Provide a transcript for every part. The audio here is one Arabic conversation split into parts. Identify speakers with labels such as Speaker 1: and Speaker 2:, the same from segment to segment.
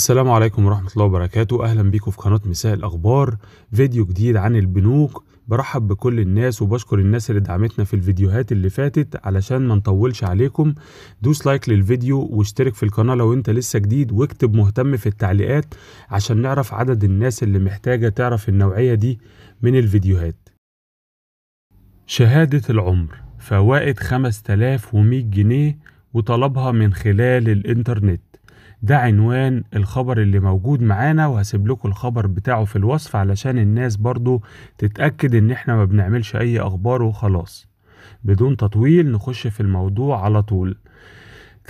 Speaker 1: السلام عليكم ورحمة الله وبركاته أهلا بيكم في قناة مساء الأخبار فيديو جديد عن البنوك برحب بكل الناس وبشكر الناس اللي دعمتنا في الفيديوهات اللي فاتت علشان ما نطولش عليكم دوس لايك للفيديو واشترك في القناة لو انت لسه جديد واكتب مهتم في التعليقات عشان نعرف عدد الناس اللي محتاجة تعرف النوعية دي من الفيديوهات شهادة العمر فوائد 5100 جنيه وطلبها من خلال الانترنت ده عنوان الخبر اللي موجود معانا وهسيب لكم الخبر بتاعه في الوصف علشان الناس برضو تتأكد ان احنا ما بنعملش اي اخبار وخلاص بدون تطويل نخش في الموضوع على طول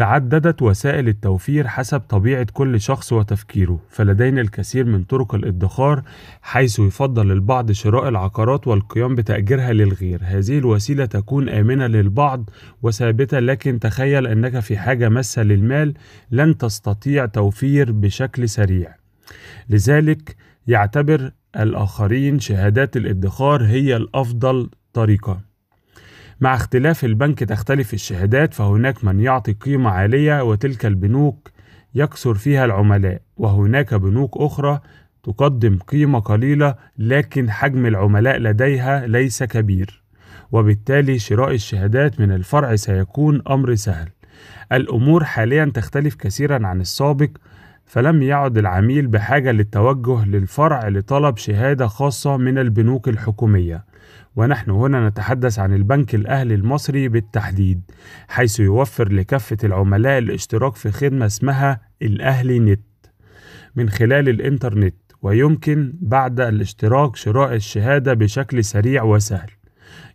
Speaker 1: تعددت وسائل التوفير حسب طبيعة كل شخص وتفكيره، فلدينا الكثير من طرق الادخار حيث يفضل البعض شراء العقارات والقيام بتأجيرها للغير، هذه الوسيلة تكون آمنة للبعض وثابتة لكن تخيل أنك في حاجة ماسة للمال لن تستطيع توفير بشكل سريع، لذلك يعتبر الآخرين شهادات الادخار هي الأفضل طريقة. مع اختلاف البنك تختلف الشهادات فهناك من يعطي قيمة عالية وتلك البنوك يكثر فيها العملاء وهناك بنوك أخرى تقدم قيمة قليلة لكن حجم العملاء لديها ليس كبير وبالتالي شراء الشهادات من الفرع سيكون أمر سهل الأمور حاليا تختلف كثيرا عن السابق فلم يعد العميل بحاجة للتوجه للفرع لطلب شهادة خاصة من البنوك الحكومية ونحن هنا نتحدث عن البنك الأهلي المصري بالتحديد حيث يوفر لكافة العملاء الاشتراك في خدمة اسمها الأهلي نت من خلال الإنترنت ويمكن بعد الاشتراك شراء الشهادة بشكل سريع وسهل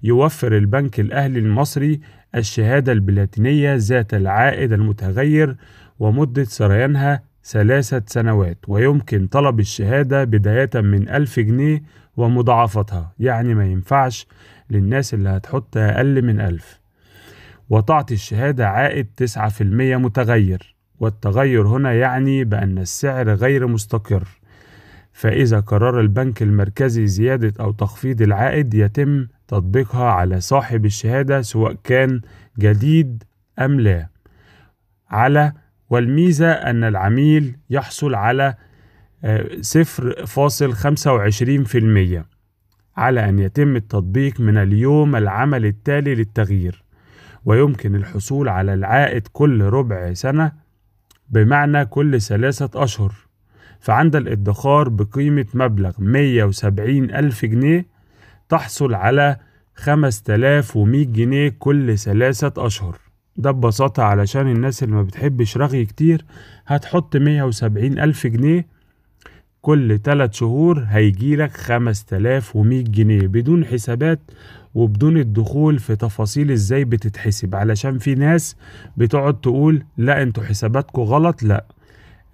Speaker 1: يوفر البنك الأهلي المصري الشهادة البلاتينية ذات العائد المتغير ومدة سريانها ثلاثة سنوات ويمكن طلب الشهادة بداية من ألف جنيه ومضاعفتها يعني ما ينفعش للناس اللي هتحط أقل من ألف وتعطي الشهادة عائد تسعة في المية متغير والتغير هنا يعني بأن السعر غير مستقر فإذا قرر البنك المركزي زيادة أو تخفيض العائد يتم تطبيقها على صاحب الشهادة سواء كان جديد أم لا على والميزة أن العميل يحصل على 0.25% آه، على أن يتم التطبيق من اليوم العمل التالي للتغيير ويمكن الحصول على العائد كل ربع سنة بمعنى كل ثلاثة أشهر فعند الادخار بقيمة مبلغ 170 ألف جنيه تحصل على 5100 جنيه كل ثلاثة أشهر ده ببساطة علشان الناس اللي ما بتحبش رغي كتير هتحط مية وسبعين ألف جنيه كل تلات شهور هيجيلك خمس تلاف ومية جنيه بدون حسابات وبدون الدخول في تفاصيل ازاي بتتحسب علشان في ناس بتقعد تقول لا انتوا حساباتكو غلط لا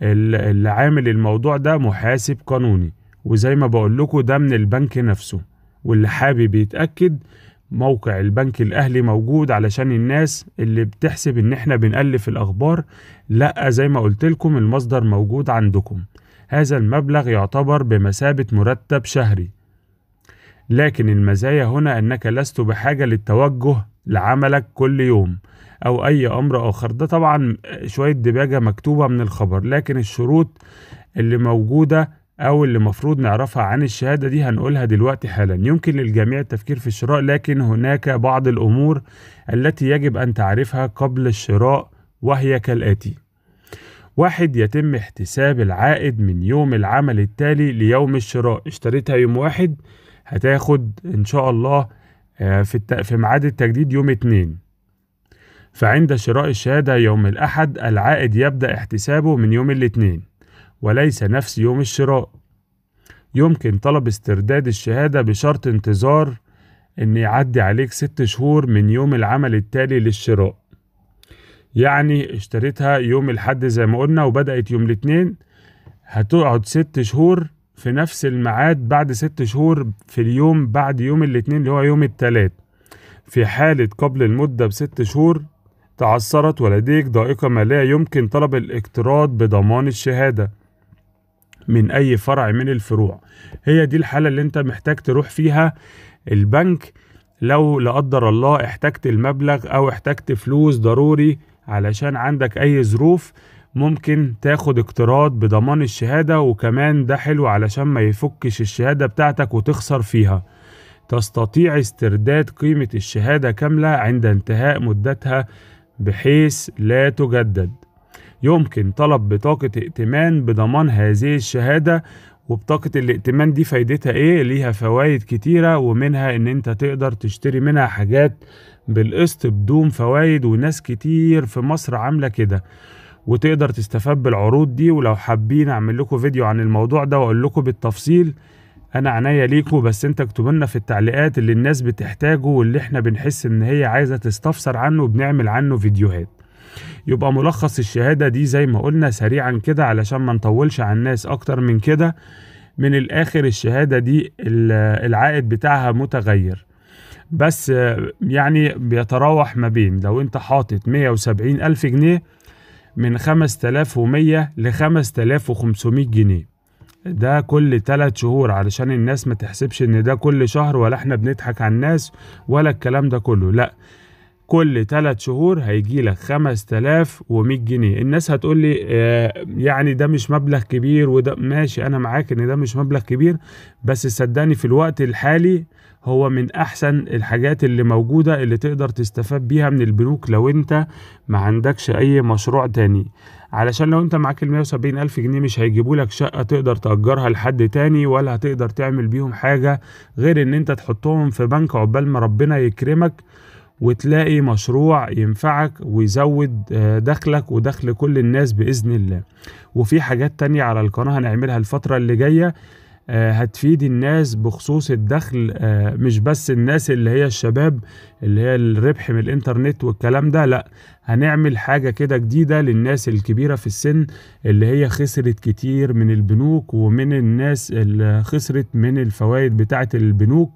Speaker 1: اللي عامل الموضوع ده محاسب قانوني وزي ما بقول لكم ده من البنك نفسه واللي حابب يتأكد موقع البنك الاهلي موجود علشان الناس اللي بتحسب ان احنا بنألف الاخبار لا زي ما قلت لكم المصدر موجود عندكم هذا المبلغ يعتبر بمثابة مرتب شهري لكن المزايا هنا انك لست بحاجة للتوجه لعملك كل يوم او اي امر اخر ده طبعا شوية دباجة مكتوبة من الخبر لكن الشروط اللي موجودة أو اللي المفروض نعرفها عن الشهادة دي هنقولها دلوقتي حالا يمكن للجميع التفكير في الشراء لكن هناك بعض الأمور التي يجب أن تعرفها قبل الشراء وهي كالآتي واحد يتم احتساب العائد من يوم العمل التالي ليوم الشراء اشتريتها يوم واحد هتاخد إن شاء الله آه، في في ميعاد التجديد يوم اتنين فعند شراء الشهادة يوم الأحد العائد يبدأ احتسابه من يوم الاثنين وليس نفس يوم الشراء يمكن طلب استرداد الشهادة بشرط انتظار إن يعدي عليك ست شهور من يوم العمل التالي للشراء يعني اشتريتها يوم الحد زي ما قلنا وبدأت يوم الاتنين هتقعد ست شهور في نفس الميعاد بعد ست شهور في اليوم بعد يوم الاتنين اللي هو يوم التلات في حالة قبل المدة بست شهور تعثرت ولديك ضائقة مالية يمكن طلب الاقتراض بضمان الشهادة من اي فرع من الفروع هي دي الحاله اللي انت محتاج تروح فيها البنك لو لا قدر الله احتجت المبلغ او احتجت فلوس ضروري علشان عندك اي ظروف ممكن تاخد اقتراض بضمان الشهادة وكمان ده حلو علشان ما يفكش الشهادة بتاعتك وتخسر فيها تستطيع استرداد قيمة الشهادة كاملة عند انتهاء مدتها بحيث لا تجدد يمكن طلب بطاقة ائتمان بضمان هذه الشهادة وبطاقة الائتمان دي فايدتها ايه؟ ليها فوايد كتيرة ومنها ان انت تقدر تشتري منها حاجات بالقسط بدون فوايد وناس كتير في مصر عاملة كده وتقدر تستفاد بالعروض دي ولو حابين اعمل لكم فيديو عن الموضوع ده واقول لكم بالتفصيل انا عناية ليكوا بس انت اكتب لنا في التعليقات اللي الناس بتحتاجه واللي احنا بنحس ان هي عايزه تستفسر عنه وبنعمل عنه فيديوهات يبقى ملخص الشهادة دي زي ما قلنا سريعا كده علشان ما نطولش على الناس أكتر من كده من الآخر الشهادة دي العائد بتاعها متغير بس يعني بيتراوح ما بين لو أنت حاطط 170 ألف جنيه من 5100 ل 5500 جنيه ده كل تلات شهور علشان الناس ما تحسبش ان ده كل شهر ولا احنا بنضحك على الناس ولا الكلام ده كله لا كل تلات شهور هيجي لك 5100 جنيه الناس هتقول لي آه، يعني ده مش مبلغ كبير وده ماشي انا معاك ان ده مش مبلغ كبير بس صدقني في الوقت الحالي هو من احسن الحاجات اللي موجودة اللي تقدر تستفاد بيها من البنوك لو انت ما عندكش اي مشروع تاني علشان لو انت معاك ال وسبعين الف جنيه مش هيجيبوا لك شقة تقدر تأجرها لحد تاني ولا هتقدر تعمل بيهم حاجة غير ان انت تحطهم في بنك عقبال ما ربنا يكرمك وتلاقي مشروع ينفعك ويزود آه، دخلك ودخل كل الناس بإذن الله وفي حاجات تانية على القناة هنعملها الفترة اللي جاية آه، هتفيد الناس بخصوص الدخل آه، مش بس الناس اللي هي الشباب اللي هي الربح من الانترنت والكلام ده لا هنعمل حاجة كده جديدة للناس الكبيرة في السن اللي هي خسرت كتير من البنوك ومن الناس اللي خسرت من الفوائد بتاعة البنوك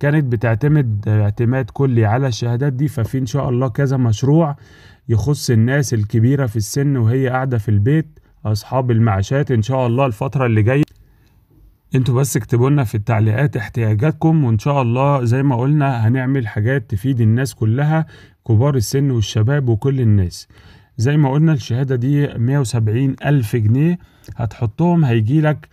Speaker 1: كانت بتعتمد اعتماد كلي على الشهادات دي ففي ان شاء الله كذا مشروع يخص الناس الكبيرة في السن وهي قاعدة في البيت اصحاب المعاشات ان شاء الله الفترة اللي جاية انتوا بس اكتبوا لنا في التعليقات احتياجاتكم وان شاء الله زي ما قلنا هنعمل حاجات تفيد الناس كلها كبار السن والشباب وكل الناس زي ما قلنا الشهادة دي 170 ألف جنيه هتحطهم هيجيلك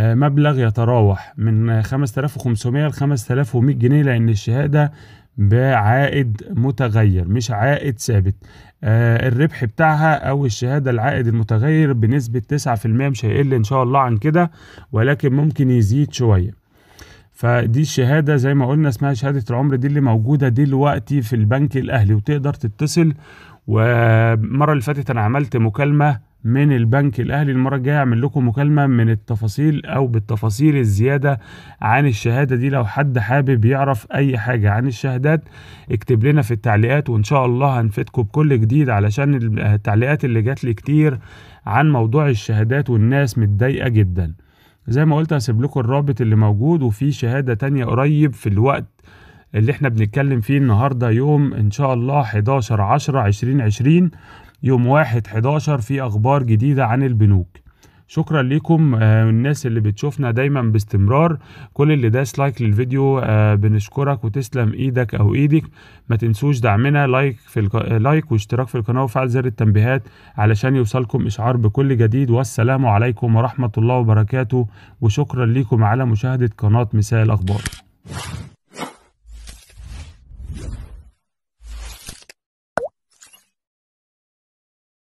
Speaker 1: آه، مبلغ يتراوح من 5500 ل 5100 جنيه لأن الشهادة بعائد متغير مش عائد ثابت آه، الربح بتاعها أو الشهادة العائد المتغير بنسبة 9% مش هيقل إن شاء الله عن كده ولكن ممكن يزيد شوية فدي الشهادة زي ما قلنا اسمها شهادة العمر دي اللي موجودة دلوقتي في البنك الأهلي وتقدر تتصل ومرة اللي فاتت أنا عملت مكالمة من البنك الاهلي المره الجايه اعمل لكم مكالمه من التفاصيل او بالتفاصيل الزياده عن الشهاده دي لو حد حابب يعرف اي حاجه عن الشهادات اكتب لنا في التعليقات وان شاء الله هنفيدكم بكل جديد علشان التعليقات اللي جات لي كتير عن موضوع الشهادات والناس متضايقه جدا زي ما قلت هسيب لكم الرابط اللي موجود وفي شهاده تانية قريب في الوقت اللي احنا بنتكلم فيه النهارده يوم ان شاء الله 11 10 2020 يوم 1 11 في اخبار جديده عن البنوك شكرا لكم آه، الناس اللي بتشوفنا دايما باستمرار كل اللي داس لايك للفيديو آه، بنشكرك وتسلم ايدك او ايدك ما تنسوش دعمنا لايك في لايك واشتراك في القناه وفعل زر التنبيهات علشان يوصلكم اشعار بكل جديد والسلام عليكم ورحمه الله وبركاته وشكرا لكم على مشاهده قناه مساء الاخبار